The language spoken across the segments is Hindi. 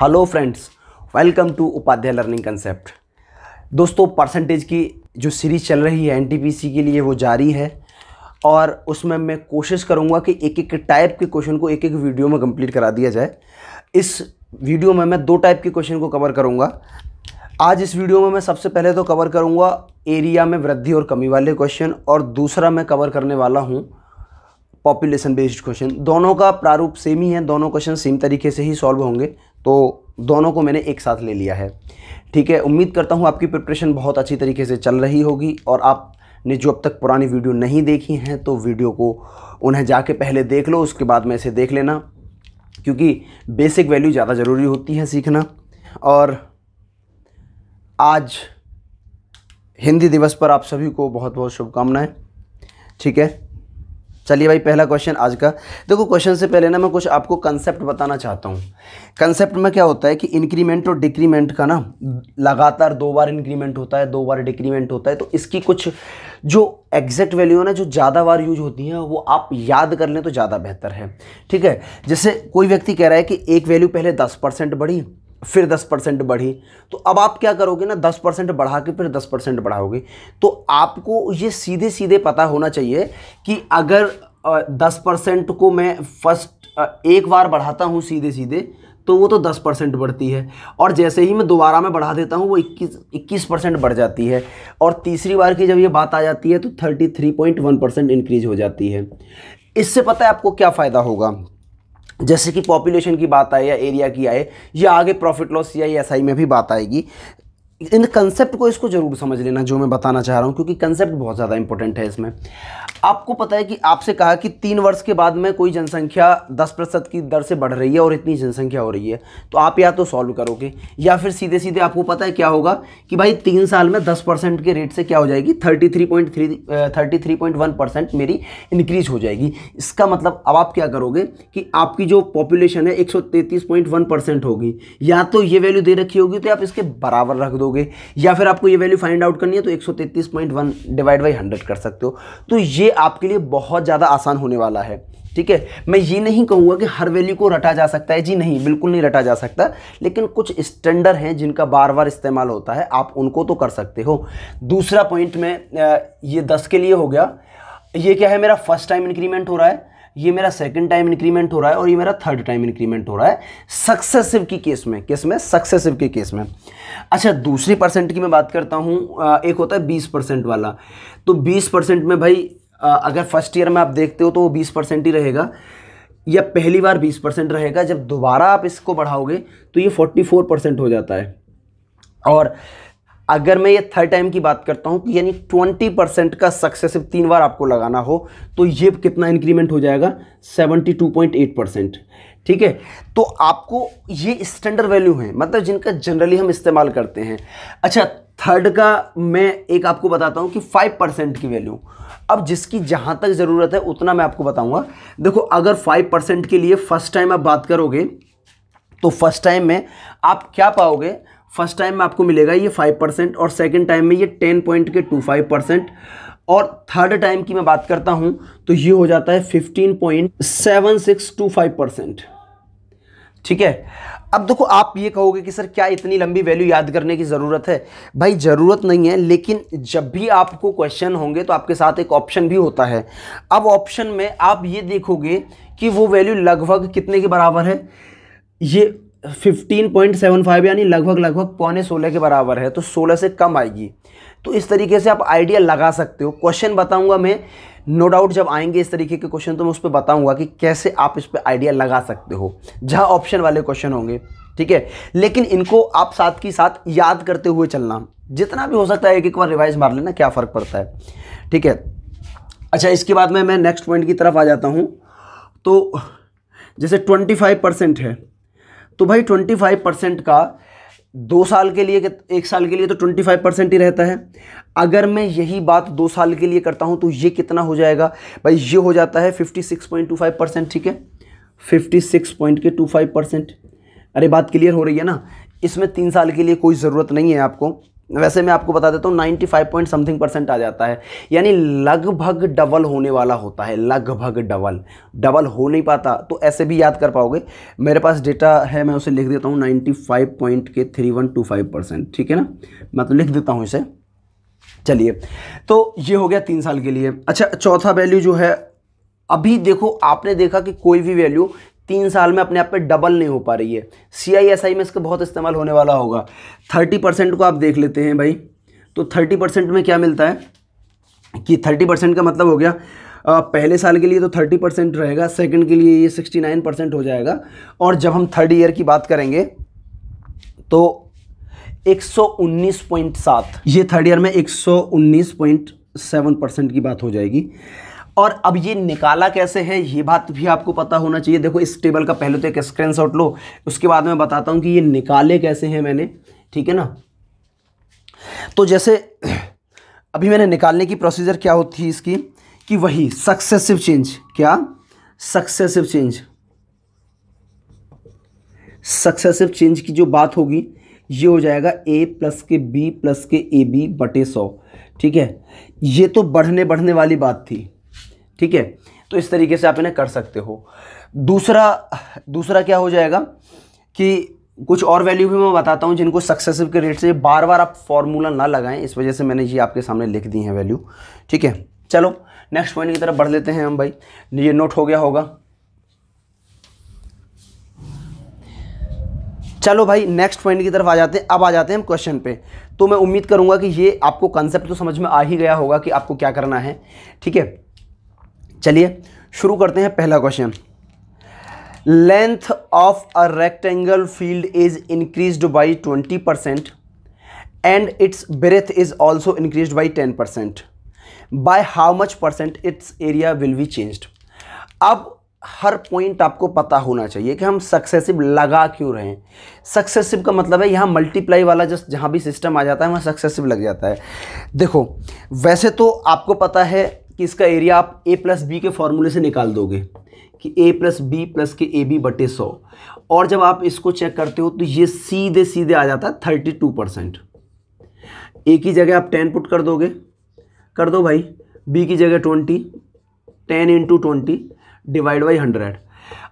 hello friends welcome to Upadhyay learning concept दोस्तों परसेंटेज की जो सीरीज चल रही है एनटीपीसी के लिए वो जारी है और उसमें मैं कोशिश करूँगा कि एक एक टाइप के क्वेश्चन को एक एक वीडियो में कंप्लीट करा दिया जाए इस वीडियो में मैं दो टाइप के क्वेश्चन को कवर करूँगा आज इस वीडियो में मैं सबसे पहले तो कवर करूँगा एरिया में वृद्धि और कमी वाले क्वेश्चन और दूसरा मैं कवर करने वाला हूँ पॉपुलेशन बेस्ड क्वेश्चन दोनों का प्रारूप सेम ही है दोनों क्वेश्चन सेम तरीके से ही सॉल्व होंगे तो दोनों को मैंने एक साथ ले लिया है ठीक है उम्मीद करता हूँ आपकी प्रिपरेशन बहुत अच्छी तरीके से चल रही होगी और आप ने जो अब तक पुरानी वीडियो नहीं देखी हैं तो वीडियो को उन्हें जाके पहले देख लो उसके बाद में इसे देख लेना क्योंकि बेसिक वैल्यू ज़्यादा ज़रूरी होती है सीखना और आज हिंदी दिवस पर आप सभी को बहुत बहुत शुभकामनाएं ठीक है चलिए भाई पहला क्वेश्चन आज का देखो क्वेश्चन से पहले ना मैं कुछ आपको कंसेप्ट बताना चाहता हूँ कंसेप्ट में क्या होता है कि इंक्रीमेंट और डिक्रीमेंट का ना लगातार दो बार इंक्रीमेंट होता है दो बार डिक्रीमेंट होता है तो इसकी कुछ जो एग्जैक्ट वैल्यू है ना जो ज़्यादा बार यूज होती हैं वो आप याद कर लें तो ज़्यादा बेहतर है ठीक है जैसे कोई व्यक्ति कह रहा है कि एक वैल्यू पहले दस परसेंट बढ़ी फिर दस परसेंट बढ़ी तो अब आप क्या करोगे ना दस परसेंट बढ़ा के फिर दस परसेंट बढ़ाओगे तो आपको ये सीधे सीधे पता होना चाहिए कि अगर दस परसेंट को मैं फर्स्ट एक बार बढ़ाता हूँ सीधे सीधे तो वो तो दस परसेंट बढ़ती है और जैसे ही मैं दोबारा में बढ़ा देता हूँ वो इक्कीस इक्कीस परसेंट बढ़ जाती है और तीसरी बार की जब ये बात आ जाती है तो thirty three point one percent increase हो जाती है इससे पता है आपको क्या फ़ायदा होगा जैसे कि पॉपुलेशन की बात आए या एरिया की आए या आगे प्रॉफिट लॉस या एस में भी बात आएगी इन कंसेप्ट को इसको ज़रूर समझ लेना जो मैं बताना चाह रहा हूँ क्योंकि कंसेप्ट बहुत ज़्यादा इंपॉर्टेंट है इसमें आपको पता है कि आपसे कहा कि तीन वर्ष के बाद में कोई जनसंख्या दस प्रतिशत की दर से बढ़ रही है और इतनी जनसंख्या हो रही है तो आप या तो सॉल्व करोगे या फिर सीधे सीधे आपको पता है क्या होगा कि भाई तीन साल में दस परसेंट के रेट से क्या हो जाएगी thirty three point three thirty three point one percent मेरी इंक्रीज हो जाएगी इसका मतलब अब आप क्या करोगे कि आपकी जो पॉपुलेशन है एक सौ पॉइंट वन परसेंट होगी या तो ये वैल्यू दे रखी होगी तो आप इसके बराबर रख दोगे या फिर आपको ये वैल्यू फाइंड आउट करनी है तो एक सौ point one divide by hundred कर सकते हो तो ये आपके लिए बहुत ज़्यादा आसान होने वाला है ठीक है मैं ये नहीं कहूँगा कि हर वैल्यू को रटा जा सकता है जी नहीं बिल्कुल नहीं रटा जा सकता लेकिन कुछ स्टैंडर्ड हैं जिनका बार बार इस्तेमाल होता है आप उनको तो कर सकते हो दूसरा पॉइंट में ये दस के लिए हो गया ये क्या है मेरा फर्स्ट टाइम इंक्रीमेंट हो रहा है ये मेरा सेकंड टाइम इंक्रीमेंट हो रहा है और ये मेरा थर्ड टाइम इंक्रीमेंट हो रहा है सक्सेसिव की केस में किस में सक्सेसिव के केस में अच्छा दूसरी परसेंट की मैं बात करता हूँ एक होता है बीस परसेंट वाला तो बीस परसेंट में भाई अगर फर्स्ट ईयर में आप देखते हो तो वो बीस परसेंट ही रहेगा या पहली बार बीस परसेंट रहेगा जब दोबारा आप इसको बढ़ाओगे तो ये फोर्टी फोर परसेंट हो जाता है और अगर मैं ये थर्ड टाइम की बात करता हूँ कि यानी ट्वेंटी परसेंट का सक्सेसिव तीन बार आपको लगाना हो तो ये कितना इंक्रीमेंट हो जाएगा seventy two point eight percent ठीक है तो आपको ये स्टैंडर्ड वैल्यू है मतलब जिनका जनरली हम इस्तेमाल करते हैं अच्छा थर्ड का मैं एक आपको बताता हूँ कि फाइव परसेंट की वैल्यू अब जिसकी जहां तक ज़रूरत है उतना मैं आपको बताऊंगा देखो अगर फाइव परसेंट के लिए फ़र्स्ट टाइम आप बात करोगे तो फर्स्ट टाइम में आप क्या पाओगे फर्स्ट टाइम में आपको मिलेगा ये फाइव परसेंट और सेकेंड टाइम में ये टेन पॉइंट के टू फाइव परसेंट और थर्ड टाइम की मैं बात करता हूं तो ये हो जाता है fifteen point seven six two five percent ठीक है अब देखो आप ये कहोगे कि सर क्या इतनी लंबी वैल्यू याद करने की ज़रूरत है भाई ज़रूरत नहीं है लेकिन जब भी आपको क्वेश्चन होंगे तो आपके साथ एक ऑप्शन भी होता है अब ऑप्शन में आप ये देखोगे कि वो वैल्यू लगभग कितने के बराबर है ये 15.75 यानी लगभग लगभग पौने सोलह के बराबर है तो सोलह से कम आएगी तो इस तरीके से आप आइडिया लगा सकते हो क्वेश्चन बताऊंगा मैं नो no डाउट जब आएंगे इस तरीके के क्वेश्चन तो मैं उस पर बताऊंगा कि कैसे आप इस पर आइडिया लगा सकते हो जहां ऑप्शन वाले क्वेश्चन होंगे ठीक है लेकिन इनको आप साथ ही साथ याद करते हुए चलना जितना भी हो सकता है एक एक बार रिवाइज मार लेना क्या फ़र्क पड़ता है ठीक है अच्छा इसके बाद में मैं नेक्स्ट पॉइंट की तरफ आ जाता हूँ तो जैसे ट्वेंटी फाइव परसेंट है तो भाई ट्वेंटी फाइव परसेंट का दो साल के लिए एक साल के लिए तो ट्वेंटी फाइव परसेंट ही रहता है अगर मैं यही बात दो साल के लिए करता हूं तो ये कितना हो जाएगा भाई ये हो जाता है fifty six point two five percent ठीक है फिफ्टी सिक्स पॉइंट के टू फाइव परसेंट अरे बात क्लियर हो रही है ना इसमें तीन साल के लिए कोई ज़रूरत नहीं है आपको वैसे मैं आपको बता देता हूँ 95 पॉइंट समथिंग परसेंट आ जाता है यानी लगभग डबल होने वाला होता है लगभग डबल डबल हो नहीं पाता तो ऐसे भी याद कर पाओगे मेरे पास डेटा है मैं उसे लिख देता हूँ 95 पॉइंट के 3125 परसेंट ठीक है ना मैं तो लिख देता हूँ इसे चलिए तो ये हो गया तीन साल के लिए अच्छा चौथा वैल्यू जो है अभी देखो आपने देखा कि कोई भी वैल्यू तीन साल में अपने आप पे डबल नहीं हो पा रही है सी आई एस आई में इसका बहुत इस्तेमाल होने वाला होगा थर्टी परसेंट को आप देख लेते हैं भाई तो थर्टी परसेंट में क्या मिलता है कि थर्टी परसेंट का मतलब हो गया आ, पहले साल के लिए तो थर्टी परसेंट रहेगा सेकंड के लिए ये सिक्सटी नाइन परसेंट हो जाएगा और जब हम थर्ड ईयर की बात करेंगे तो एक सौ उन्नीस पॉइंट सात ये थर्ड ईयर में एक सौ उन्नीस पॉइंट सेवन परसेंट की बात हो जाएगी और अब ये निकाला कैसे है ये बात भी आपको पता होना चाहिए देखो इस टेबल का पहले तो एक स्क्रीन शॉट लो उसके बाद में बताता हूँ कि ये निकाले कैसे हैं मैंने ठीक है ना तो जैसे अभी मैंने निकालने की प्रोसीजर क्या होती है इसकी कि वही सक्सेसिव चेंज क्या सक्सेसिव चेंज सक्सेसिव चेंज की जो बात होगी ये हो जाएगा ए प्लस के बी प्लस के ए बी बटे सौ ठीक है ये तो बढ़ने बढ़ने वाली बात थी ठीक है तो इस तरीके से आप इन्हें कर सकते हो दूसरा दूसरा क्या हो जाएगा कि कुछ और वैल्यू भी मैं बताता हूँ जिनको सक्सेसिव के रेट से बार बार आप फॉर्मूला ना लगाएं इस वजह से मैंने ये आपके सामने लिख दी है वैल्यू ठीक है चलो नेक्स्ट पॉइंट की तरफ बढ़ लेते हैं हम भाई ये नोट हो गया होगा चलो भाई नेक्स्ट पॉइंट की तरफ आ जाते हैं अब आ जाते हैं हम क्वेश्चन पे तो मैं उम्मीद करूंगा कि ये आपको कंसेप्ट तो समझ में आ ही गया होगा कि आपको क्या करना है ठीक है चलिए शुरू करते हैं पहला question length of a rectangle field is increased by twenty percent and its breadth is also increase by ten percent by how much percent its area will be changed अब हर पॉइंट आपको पता होना चाहिए कि हम सक्सेसिव लगा क्यों रहे सक्सेसिव का मतलब है यहाँ मल्टीप्लाई वाला जस्ट जहाँ भी सिस्टम आ जाता है वहाँ सक्सेसिव लग जाता है देखो वैसे तो आपको पता है कि इसका एरिया आप ए प्लस बी के फॉर्मूले से निकाल दोगे कि ए प्लस बी प्लस के ए बी बटे सौ और जब आप इसको चेक करते हो तो ये सीधे सीधे आ जाता है थर्टी टू परसेंट ए की जगह आप टेन पुट कर दोगे कर दो भाई बी की जगह twenty ten into twenty divide by hundred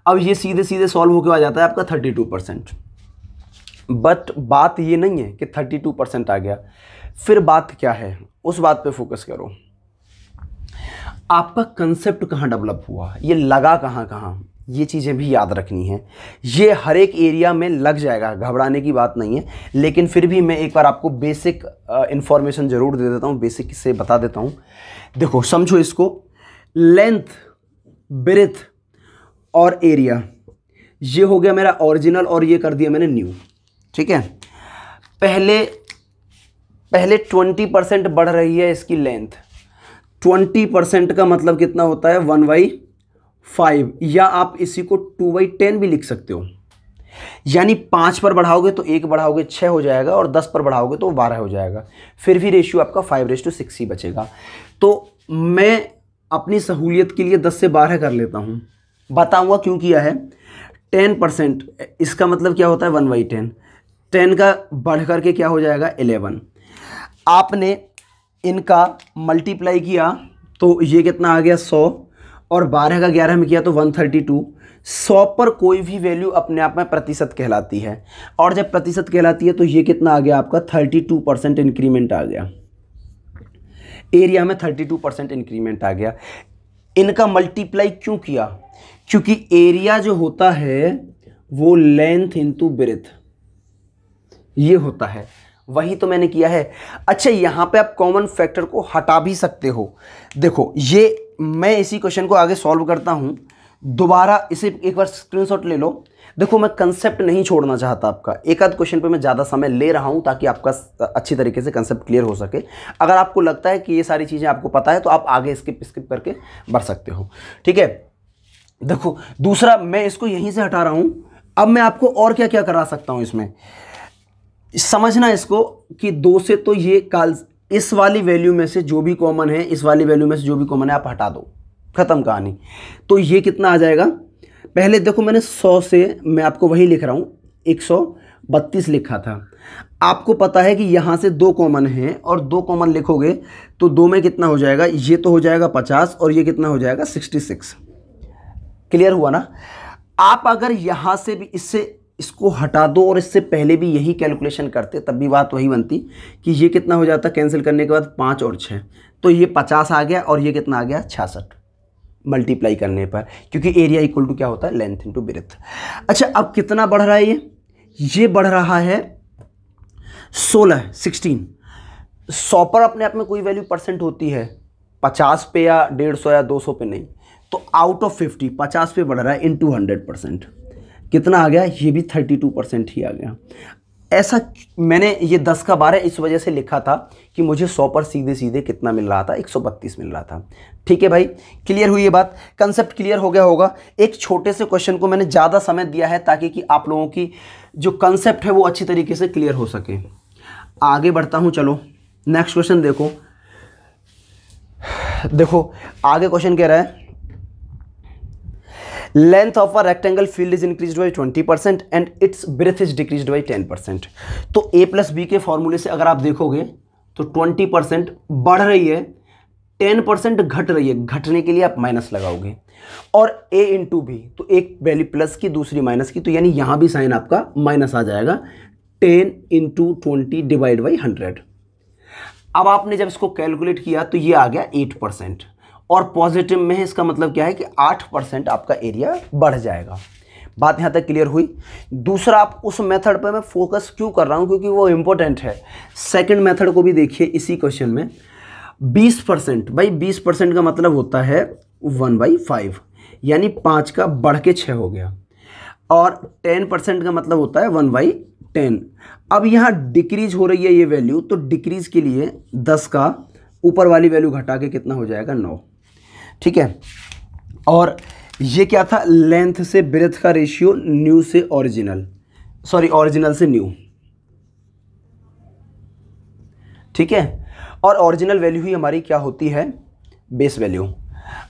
अब ये सीधे सीधे सॉल्व होकर आ जाता है आपका थर्टी टू परसेंट बट बात ये नहीं है कि थर्टी टू परसेंट आ गया फिर बात क्या है उस बात पे फोकस करो आपका कंसेप्ट कहाँ डेवलप हुआ ये लगा कहाँ कहाँ ये चीज़ें भी याद रखनी है ये हर एक एरिया में लग जाएगा घबराने की बात नहीं है लेकिन फिर भी मैं एक बार आपको बेसिक इन्फॉर्मेशन ज़रूर दे देता हूँ बेसिक से बता देता हूँ देखो समझो इसको लेंथ ब्रेथ और एरिया ये हो गया मेरा ओरिजिनल और ये कर दिया मैंने न्यू ठीक है पहले पहले ट्वेंटी परसेंट बढ़ रही है इसकी लेंथ ट्वेंटी परसेंट का मतलब कितना होता है वन बाई फाइव या आप इसी को टू बाई टेन भी लिख सकते हो यानी पाँच पर बढ़ाओगे तो एक बढ़ाओगे छः हो जाएगा और दस पर बढ़ाओगे तो बारह हो जाएगा फिर भी रेशियो आपका फाइव रेस टू सिक्स ही बचेगा तो मैं अपनी सहूलियत के लिए दस से बारह कर लेता हूँ बताऊँगा क्यों किया है टेन परसेंट इसका मतलब क्या होता है वन बाई टेन टेन का बढ़ करके क्या हो जाएगा एलेवन आपने इनका मल्टीप्लाई किया तो ये कितना आ गया सौ और बारह का ग्यारह में किया तो वन थर्टी टू सौ पर कोई भी वैल्यू अपने आप में प्रतिशत कहलाती है और जब प्रतिशत कहलाती है तो ये कितना आ गया आपका थर्टी टू परसेंट इंक्रीमेंट आ गया एरिया में थर्टी टू परसेंट इंक्रीमेंट आ गया इनका मल्टीप्लाई क्यों किया क्योंकि एरिया जो होता है वो लेंथ इंटू ब्रेथ ये होता है वही तो मैंने किया है अच्छा यहाँ पे आप कॉमन फैक्टर को हटा भी सकते हो देखो ये मैं इसी क्वेश्चन को आगे सॉल्व करता हूँ दोबारा इसे एक बार स्क्रीनशॉट ले लो देखो मैं कंसेप्ट नहीं छोड़ना चाहता आपका एक आध क्वेश्चन पे मैं ज़्यादा समय ले रहा हूँ ताकि आपका अच्छी तरीके से कंसेप्ट क्लियर हो सके अगर आपको लगता है कि ये सारी चीज़ें आपको पता है तो आप आगे स्किप स्किप करके बढ़ सकते हो ठीक है देखो दूसरा मैं इसको यहीं से हटा रहा हूँ अब मैं आपको और क्या क्या करा सकता हूँ इसमें समझना इसको कि दो से तो ये काल इस वाली वैल्यू में से जो भी कॉमन है इस वाली वैल्यू में से जो भी कॉमन है आप हटा दो ख़त्म कहानी तो ये कितना आ जाएगा पहले देखो मैंने सौ से मैं आपको वही लिख रहा हूँ एक सौ बत्तीस लिखा था आपको पता है कि यहाँ से दो कॉमन हैं और दो कॉमन लिखोगे तो दो में कितना हो जाएगा ये तो हो जाएगा पचास और ये कितना हो जाएगा सिक्सटी सिक्स क्लियर हुआ ना आप अगर यहाँ से भी इससे इसको हटा दो और इससे पहले भी यही कैलकुलेशन करते तब भी बात वही बनती कि ये कितना हो जाता कैंसिल करने के बाद पाँच और छः तो ये पचास आ गया और ये कितना आ गया छियासठ मल्टीप्लाई करने पर क्योंकि एरिया इक्वल टू क्या होता है लेंथ इंटू ब्रेथ अच्छा अब कितना बढ़ रहा है ये ये बढ़ रहा है सोलह सिक्सटीन सौ पर अपने आप में कोई वैल्यू परसेंट होती है पचास पे या डेढ़ सौ या दो सौ पे नहीं तो आउट ऑफ फिफ्टी पचास पे बढ़ रहा है इन टू हंड्रेड परसेंट कितना आ गया ये भी थर्टी टू परसेंट ही आ गया ऐसा मैंने ये दस का बारह इस वजह से लिखा था कि मुझे सौ पर सीधे सीधे कितना मिल रहा था एक सौ बत्तीस मिल रहा था ठीक है भाई क्लियर हुई ये बात कंसेप्ट क्लियर हो गया होगा एक छोटे से क्वेश्चन को मैंने ज़्यादा समय दिया है ताकि कि आप लोगों की जो कंसेप्ट है वो अच्छी तरीके से क्लियर हो सके आगे बढ़ता हूँ चलो नेक्स्ट क्वेश्चन देखो देखो आगे क्वेश्चन कह रहा है length of a rectangle field is increase by twenty percent and its breadth is decrease by ten percent तो ए प्लस बी के फॉर्मूले से अगर आप देखोगे तो ट्वेंटी परसेंट बढ़ रही है टेन परसेंट घट रही है घटने के लिए आप माइनस लगाओगे और ए इंटू बी तो एक वैल्यू प्लस की दूसरी माइनस की तो यानी यहाँ भी साइन आपका माइनस आ जाएगा ten into twenty divide by hundred अब आपने जब इसको कैलकुलेट किया तो ये आ गया एट परसेंट और पॉजिटिव में है इसका मतलब क्या है कि आठ परसेंट आपका एरिया बढ़ जाएगा बात यहाँ तक क्लियर हुई दूसरा आप उस मेथड पर मैं फोकस क्यों कर रहा हूँ क्योंकि वो इम्पोर्टेंट है सेकंड मेथड को भी देखिए इसी क्वेश्चन में 20 परसेंट भाई 20 परसेंट का मतलब होता है वन बाई फाइव यानी पाँच का बढ़ के छः हो गया और टेन परसेंट का मतलब होता है वन बाई टेन अब यहाँ डिक्रीज हो रही है ये वैल्यू तो डिक्रीज के लिए दस का ऊपर वाली वैल्यू घटा के कितना हो जाएगा नौ ठीक है और ये क्या था लेंथ से ब्रेथ का रेशियो न्यू से ओरिजिनल सॉरी ओरिजिनल से न्यू ठीक है और ओरिजिनल वैल्यू ही हमारी क्या होती है बेस वैल्यू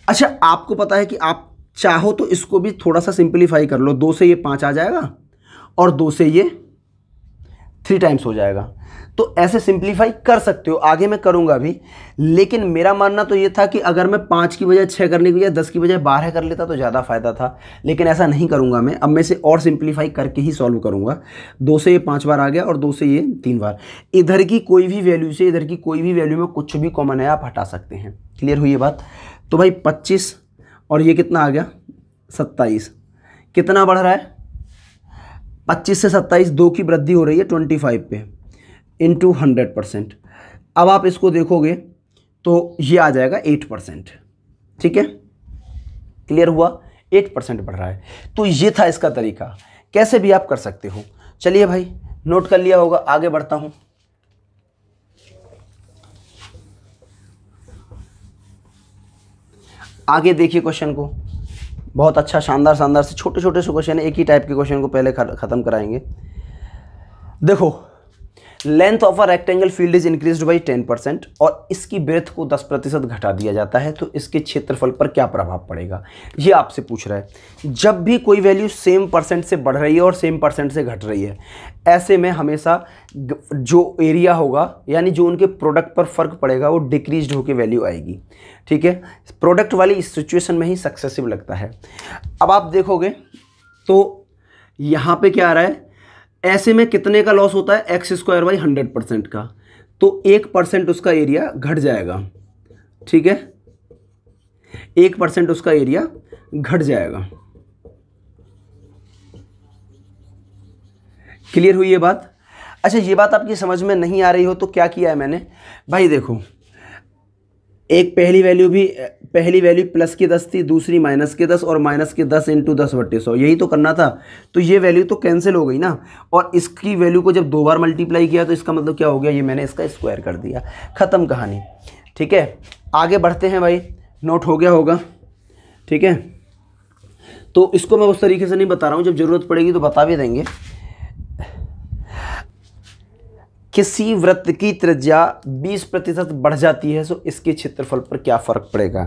अच्छा आपको पता है कि आप चाहो तो इसको भी थोड़ा सा सिंपलीफाई कर लो दो से ये पाँच आ जाएगा और दो से ये थ्री टाइम्स हो जाएगा तो ऐसे सिंप्लीफाई कर सकते हो आगे मैं करूँगा भी लेकिन मेरा मानना तो ये था कि अगर मैं पाँच की बजाय छः करने की बजाय दस की बजाय बारह कर लेता तो ज़्यादा फ़ायदा था लेकिन ऐसा नहीं करूँगा मैं अब मैं इसे और सिंप्लीफाई करके ही सॉल्व करूँगा दो से ये पाँच बार आ गया और दो से ये तीन बार इधर की कोई भी वैल्यू से इधर की कोई भी वैल्यू में कुछ भी कॉमन है आप हटा सकते हैं क्लियर हुई ये बात तो भाई पच्चीस और ये कितना आ गया सत्ताईस कितना बढ़ रहा है पच्चीस से सत्ताईस दो की वृद्धि हो रही है ट्वेंटी फाइव पे इंटू हंड्रेड परसेंट अब आप इसको देखोगे तो ये आ जाएगा एट परसेंट ठीक है क्लियर हुआ एट परसेंट बढ़ रहा है तो ये था इसका तरीका कैसे भी आप कर सकते हो चलिए भाई नोट कर लिया होगा आगे बढ़ता हूँ आगे देखिए क्वेश्चन को बहुत अच्छा शानदार शानदार से छोटे छोटे से क्वेश्चन है एक ही टाइप के क्वेश्चन को पहले ख़त्म कराएंगे देखो length of a rectangle field is increase by ten percent और इसकी ब्रेथ को दस प्रतिशत घटा दिया जाता है तो इसके क्षेत्रफल पर क्या प्रभाव पड़ेगा ये आपसे पूछ रहा है जब भी कोई वैल्यू सेम परसेंट से बढ़ रही है और सेम परसेंट से घट रही है ऐसे में हमेशा जो एरिया होगा यानी जो उनके प्रोडक्ट पर फ़र्क पड़ेगा वो डिक्रीज होकर वैल्यू आएगी ठीक है प्रोडक्ट वाली इस सिचुएशन में ही सक्सेसिव लगता है अब आप देखोगे तो यहाँ पे क्या आ रहा है ऐसे में कितने का लॉस होता है X square by hundred percent का तो एक परसेंट उसका एरिया घट जाएगा ठीक है एक परसेंट उसका एरिया घट जाएगा क्लियर हुई ये बात अच्छा ये बात आपकी समझ में नहीं आ रही हो तो क्या किया है मैंने भाई देखो एक पहली वैल्यू भी पहली वैल्यू प्लस की दस थी दूसरी माइनस के दस और माइनस के दस इंटू दस बट्टे सौ यही तो करना था तो ये वैल्यू तो कैंसिल हो गई ना और इसकी वैल्यू को जब दो बार मल्टीप्लाई किया तो इसका मतलब क्या हो गया ये मैंने इसका स्क्वायर कर दिया ख़त्म कहानी ठीक है आगे बढ़ते हैं भाई नोट हो गया होगा ठीक है तो इसको मैं उस तरीके से नहीं बता रहा हूँ जब ज़रूरत पड़ेगी तो बता भी देंगे किसी वृत्त की त्रिज्या 20 प्रतिशत बढ़ जाती है सो इसके क्षेत्रफल पर क्या फ़र्क पड़ेगा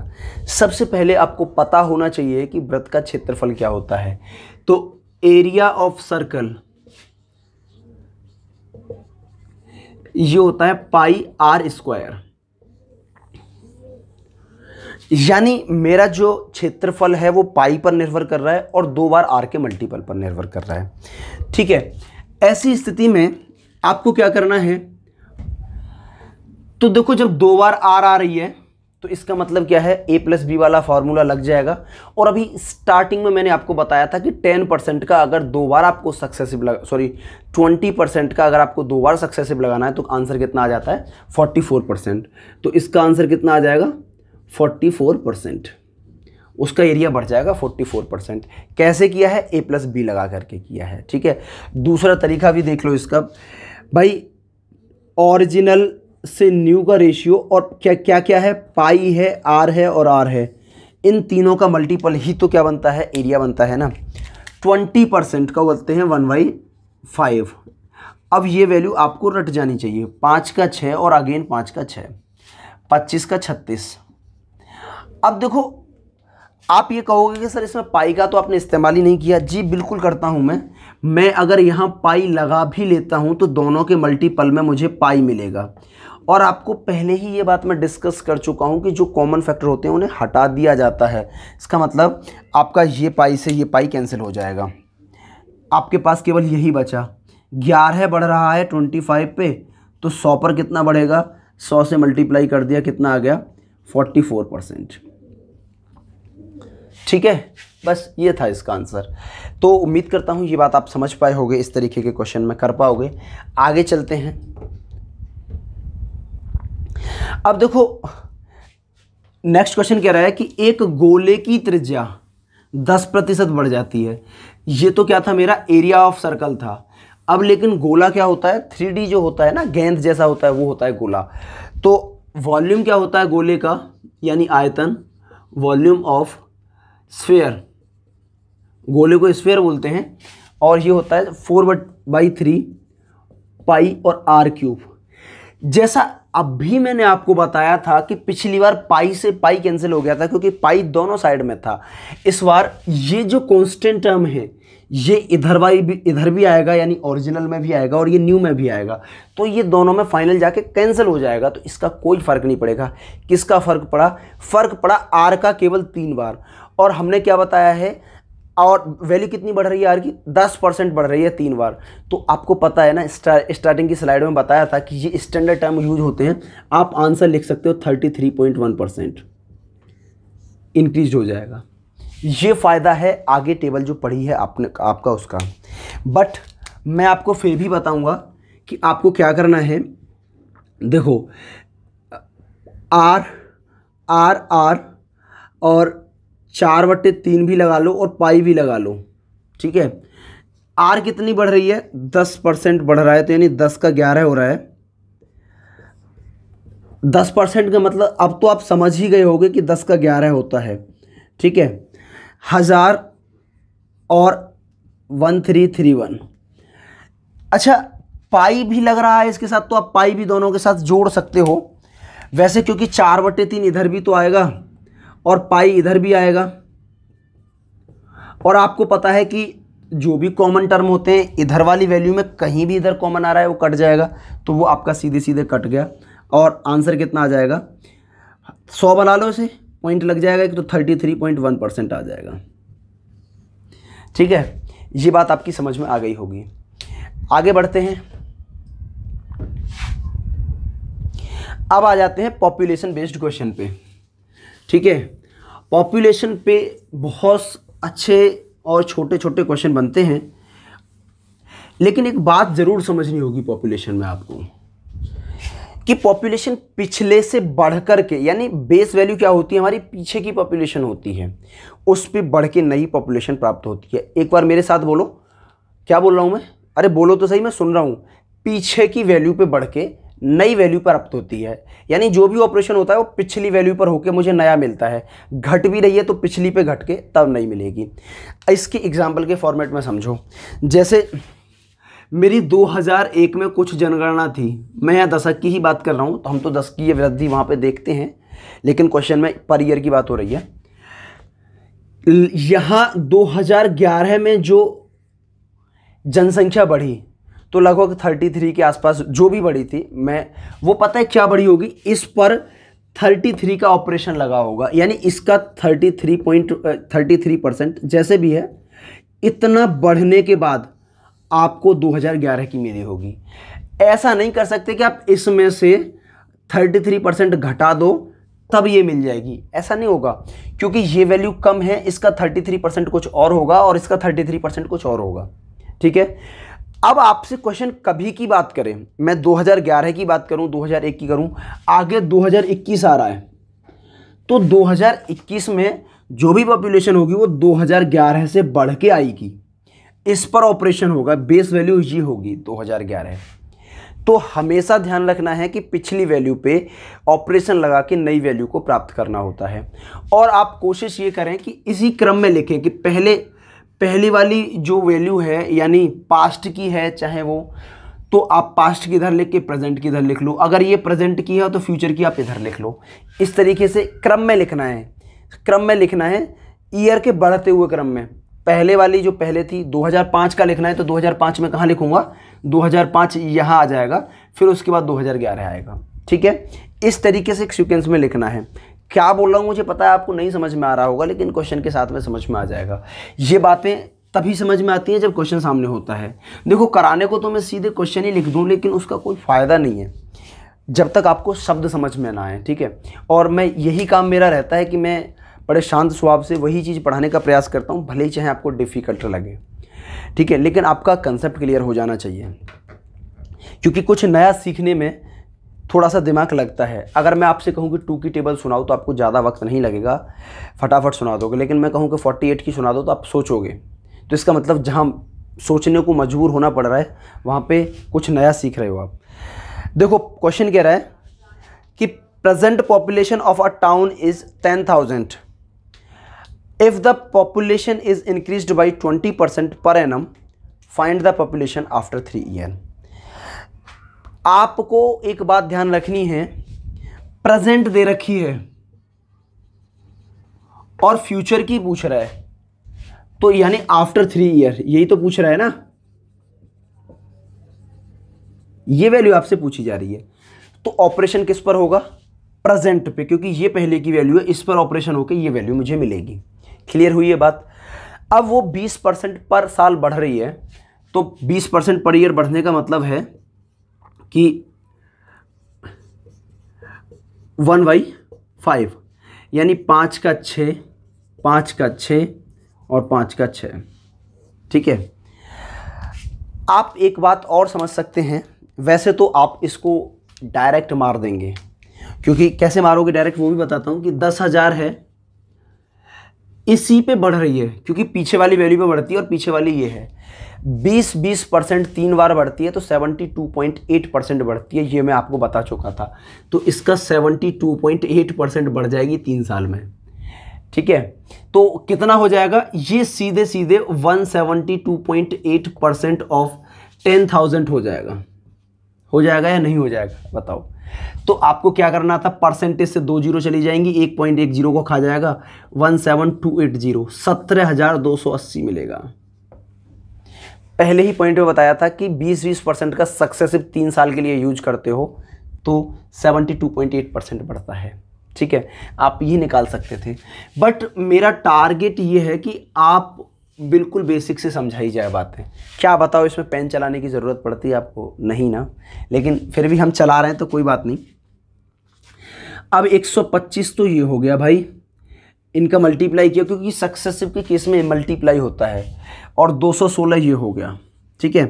सबसे पहले आपको पता होना चाहिए कि वृत्त का क्षेत्रफल क्या होता है तो एरिया ऑफ सर्कल ये होता है पाई आर स्क्वायर यानी मेरा जो क्षेत्रफल है वो पाई पर निर्भर कर रहा है और दो बार आर के मल्टीपल पर निर्भर कर रहा है ठीक है ऐसी स्थिति में आपको क्या करना है तो देखो जब दो बार आर आ रही है तो इसका मतलब क्या है ए प्लस बी वाला फॉर्मूला लग जाएगा और अभी स्टार्टिंग में मैंने आपको बताया था कि टेन परसेंट का अगर दो बार आपको सक्सेसिव लगा सॉरी ट्वेंटी परसेंट का अगर आपको दो बार सक्सेसिव लगाना है तो आंसर कितना आ जाता है फोर्टी फोर परसेंट तो इसका आंसर कितना आ जाएगा फोर्टी फोर परसेंट उसका एरिया बढ़ जाएगा फोर परसेंट कैसे किया है ए प्लस बी लगा करके किया है ठीक है दूसरा तरीका भी देख लो इसका भाई ओरिजिनल से न्यू का रेशियो और क्या क्या क्या है पाई है आर है और आर है इन तीनों का मल्टीपल ही तो क्या बनता है एरिया बनता है ना ट्वेंटी परसेंट का बोलते हैं वन बाई फाइव अब ये वैल्यू आपको रट जानी चाहिए पाँच का छः और अगेन पाँच का छः पच्चीस का छत्तीस अब देखो आप ये कहोगे कि सर इसमें पाई का तो आपने इस्तेमाल ही नहीं किया जी बिल्कुल करता हूँ मैं मैं अगर यहाँ पाई लगा भी लेता हूँ तो दोनों के मल्टीपल में मुझे पाई मिलेगा और आपको पहले ही ये बात मैं डिस्कस कर चुका हूँ कि जो कॉमन फैक्टर होते हैं उन्हें हटा दिया जाता है इसका मतलब आपका ये पाई से ये पाई कैंसिल हो जाएगा आपके पास केवल यही बचा ग्यारह बढ़ रहा है ट्वेंटी फाइव पे तो सौ पर कितना बढ़ेगा सौ से मल्टीप्लाई कर दिया कितना आ गया फोर्टी फोर परसेंट ठीक है बस ये था इसका आंसर तो उम्मीद करता हूँ ये बात आप समझ पाए होगे इस तरीके के क्वेश्चन में कर पाओगे आगे चलते हैं अब देखो नेक्स्ट क्वेश्चन कह रहा है कि एक गोले की त्रिज्या दस प्रतिशत बढ़ जाती है ये तो क्या था मेरा एरिया ऑफ सर्कल था अब लेकिन गोला क्या होता है थ्री जो होता है ना गेंद जैसा होता है वो होता है गोला तो वॉल्यूम क्या होता है गोले का यानी आयतन वॉल्यूम ऑफ स्फेयर गोले को स्फेयर बोलते हैं और ये होता है four but by three pi और आर क्यूब जैसा अभी मैंने आपको बताया था कि पिछली बार पाई से पाई कैंसिल हो गया था क्योंकि पाई दोनों साइड में था इस बार ये जो कांस्टेंट टर्म है ये इधर वाई भी इधर भी आएगा यानी ओरिजिनल में भी आएगा और ये न्यू में भी आएगा तो ये दोनों में फाइनल जाके कैंसिल हो जाएगा तो इसका कोई फर्क नहीं पड़ेगा किसका फर्क पड़ा फर्क पड़ा आर का केवल तीन बार और हमने क्या बताया है और वैल्यू कितनी बढ़ रही है आर की दस परसेंट बढ़ रही है तीन बार तो आपको पता है ना स्टार्टिंग की स्लाइड में बताया था कि ये स्टैंडर्ड टर्म यूज होते हैं आप आंसर लिख सकते हो thirty three point one percent increase हो जाएगा ये फ़ायदा है आगे टेबल जो पढ़ी है आपने आपका उसका बट मैं आपको फिर भी बताऊंगा कि आपको क्या करना है देखो आर आर आर और चार बट्टे तीन भी लगा लो और पाई भी लगा लो ठीक है आर कितनी बढ़ रही है दस परसेंट बढ़ रहा है तो यानी दस का ग्यारह हो रहा है दस परसेंट का मतलब अब तो आप समझ ही गए होगे कि दस का ग्यारह होता है ठीक है हज़ार और वन थ्री थ्री वन अच्छा पाई भी लग रहा है इसके साथ तो आप पाई भी दोनों के साथ जोड़ सकते हो वैसे क्योंकि चार बटे तीन इधर भी तो आएगा और पाई इधर भी आएगा और आपको पता है कि जो भी कॉमन टर्म होते हैं इधर वाली वैल्यू में कहीं भी इधर कॉमन आ रहा है वो कट जाएगा तो वो आपका सीधे सीधे कट गया और आंसर कितना आ जाएगा सौ बना लो इसे पॉइंट लग जाएगा एक तो thirty three point one percent आ जाएगा ठीक है ये बात आपकी समझ में आ गई होगी आगे बढ़ते हैं अब आ जाते हैं पॉपुलेशन बेस्ड क्वेश्चन पे ठीक है पॉपुलेशन पे बहुत अच्छे और छोटे छोटे क्वेश्चन बनते हैं लेकिन एक बात ज़रूर समझनी होगी पॉपुलेशन में आपको कि पॉपुलेशन पिछले से बढ़ कर के यानी बेस वैल्यू क्या होती है हमारी पीछे की पॉपुलेशन होती है उस पर बढ़ के नई पॉपुलेशन प्राप्त होती है एक बार मेरे साथ बोलो क्या बोल रहा हूँ मैं अरे बोलो तो सही मैं सुन रहा हूँ पीछे की वैल्यू पे बढ़ के नई वैल्यू पर अप्त होती है यानी जो भी ऑपरेशन होता है वो पिछली वैल्यू पर होकर मुझे नया मिलता है घट भी रही है तो पिछली पे घट के तब नहीं मिलेगी इसकी एग्जाम्पल के फॉर्मेट में समझो जैसे मेरी 2001 में कुछ जनगणना थी मैं यहाँ दशक की ही बात कर रहा हूँ तो हम तो दस की वृद्धि वहाँ पर देखते हैं लेकिन क्वेश्चन में पर ईयर की बात हो रही है यहाँ 2011 में जो जनसंख्या बढ़ी तो लगभग थर्टी थ्री के आसपास जो भी बड़ी थी मैं वो पता है क्या बड़ी होगी इस पर थर्टी थ्री का ऑपरेशन लगा होगा यानी इसका thirty three point thirty three percent जैसे भी है इतना बढ़ने के बाद आपको 2011 की मिली होगी ऐसा नहीं कर सकते कि आप इसमें से 33 परसेंट घटा दो तब ये मिल जाएगी ऐसा नहीं होगा क्योंकि ये वैल्यू कम है इसका 33 परसेंट कुछ और होगा और इसका 33 परसेंट कुछ और होगा ठीक है अब आपसे क्वेश्चन कभी की बात करें मैं 2011 की बात करूं 2001 की करूं आगे 2021 आ रहा है तो 2021 में जो भी पॉपुलेशन होगी वो 2011 से बढ़ के आएगी इस पर ऑपरेशन होगा बेस वैल्यू ये होगी 2011 तो हमेशा ध्यान रखना है कि पिछली वैल्यू पे ऑपरेशन लगा के नई वैल्यू को प्राप्त करना होता है और आप कोशिश ये करें कि इसी क्रम में लिखें कि पहले पहली वाली जो वैल्यू है यानी पास्ट की है चाहे वो तो आप पास्ट की इधर लिख के प्रेजेंट की इधर लिख लो अगर ये प्रेजेंट की है तो फ्यूचर की आप इधर लिख लो इस तरीके से क्रम में लिखना है क्रम में लिखना है ईयर के बढ़ते हुए क्रम में पहले वाली जो पहले थी 2005 का लिखना है तो 2005 में कहाँ लिखूंगा 2005 यहाँ आ जाएगा फिर उसके बाद 2011 आएगा ठीक है इस तरीके से एक सीक्वेंस में लिखना है क्या बोल रहा हूँ मुझे पता है आपको नहीं समझ में आ रहा होगा लेकिन क्वेश्चन के साथ में समझ में आ जाएगा ये बातें तभी समझ में आती हैं जब क्वेश्चन सामने होता है देखो कराने को तो मैं सीधे क्वेश्चन ही लिख दूँ लेकिन उसका कोई फ़ायदा नहीं है जब तक आपको शब्द समझ में ना आए ठीक है और मैं यही काम मेरा रहता है कि मैं बड़े शांत स्वभाव से वही चीज़ पढ़ाने का प्रयास करता हूँ भले ही चाहे आपको डिफ़िकल्ट लगे ठीक है लेकिन आपका कंसेप्ट क्लियर हो जाना चाहिए क्योंकि कुछ नया सीखने में थोड़ा सा दिमाग लगता है अगर मैं आपसे कहूँ कि टू की टेबल सुनाओ तो आपको ज़्यादा वक्त नहीं लगेगा फटाफट सुना दोगे लेकिन मैं कहूँ कि फोर्टी एट की सुना दो तो आप सोचोगे तो इसका मतलब जहाँ सोचने को मजबूर होना पड़ रहा है वहाँ पर कुछ नया सीख रहे हो आप देखो क्वेश्चन कह रहा है कि present population of a town is ten thousand if the population is increase by twenty percent per annum find the population after three year आपको एक बात ध्यान रखनी है प्रेजेंट दे रखी है और फ्यूचर की पूछ रहा है तो यानी आफ्टर थ्री ईयर यही तो पूछ रहा है ना ये वैल्यू आपसे पूछी जा रही है तो ऑपरेशन किस पर होगा प्रेजेंट पे क्योंकि ये पहले की वैल्यू है इस पर ऑपरेशन होकर ये वैल्यू मुझे मिलेगी क्लियर हुई है बात अब वो 20 परसेंट पर साल बढ़ रही है तो 20 परसेंट पर ईयर बढ़ने का मतलब है कि वन बाई फाइव यानी पाँच का छः पाँच का छः और पाँच का छः ठीक है आप एक बात और समझ सकते हैं वैसे तो आप इसको डायरेक्ट मार देंगे क्योंकि कैसे मारोगे डायरेक्ट वो भी बताता हूँ कि दस हज़ार है इसी पे बढ़ रही है क्योंकि पीछे वाली वैल्यू पे बढ़ती है और पीछे वाली ये है 20 20 परसेंट तीन बार बढ़ती है तो 72.8 परसेंट बढ़ती है ये मैं आपको बता चुका था तो इसका 72.8 परसेंट बढ़ जाएगी तीन साल में ठीक है तो कितना हो जाएगा ये सीधे सीधे 172.8 परसेंट ऑफ 10,000 हो जाएगा हो जाएगा या नहीं हो जाएगा बताओ तो आपको क्या करना था परसेंटेज से दो जीरो चली जाएंगी एक पॉइंट एक जीरो को खा जाएगा one seven two eight zero सत्रह हज़ार दो सौ अस्सी मिलेगा पहले ही पॉइंट में बताया था कि बीस बीस परसेंट का सक्सेसिव तीन साल के लिए यूज करते हो तो seventy two point eight percent बढ़ता है ठीक है आप ये निकाल सकते थे बट मेरा टारगेट ये है कि आप बिल्कुल बेसिक से समझाई जाए बातें क्या बताओ इसमें पेन चलाने की ज़रूरत पड़ती है आपको नहीं ना लेकिन फिर भी हम चला रहे हैं तो कोई बात नहीं अब 125 तो ये हो गया भाई इनका मल्टीप्लाई किया क्योंकि सक्सेसिव के केस में मल्टीप्लाई होता है और 216 ये हो गया ठीक है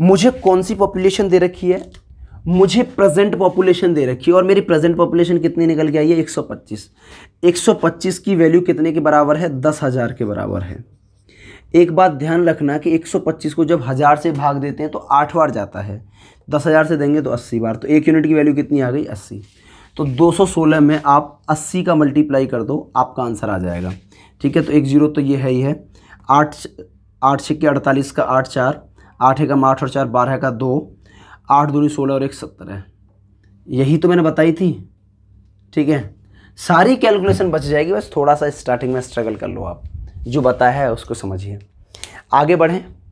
मुझे कौन सी पॉपुलेशन दे रखी है मुझे प्रेजेंट पॉपुलेशन दे रखी है और मेरी प्रेजेंट पॉपुलेशन कितनी निकल के आई है 125 125 की वैल्यू कितने के बराबर है दस हज़ार के बराबर है एक बात ध्यान रखना कि 125 को जब हज़ार से भाग देते हैं तो आठ बार जाता है दस हज़ार से देंगे तो अस्सी बार तो एक यूनिट की वैल्यू कितनी आ गई अस्सी तो 216 में आप अस्सी का मल्टीप्लाई कर दो आपका आंसर आ जाएगा ठीक है तो एक जीरो तो ये है ही है आठ आठ के अड़तालीस का आठ चार आठ एकम आठ और चार बारह का दो आठ दूनी सोलह और एक सत्तर है यही तो मैंने बताई थी ठीक है सारी कैलकुलेशन बच जाएगी बस थोड़ा सा स्टार्टिंग में स्ट्रगल कर लो आप जो बताया है उसको समझिए आगे बढ़ें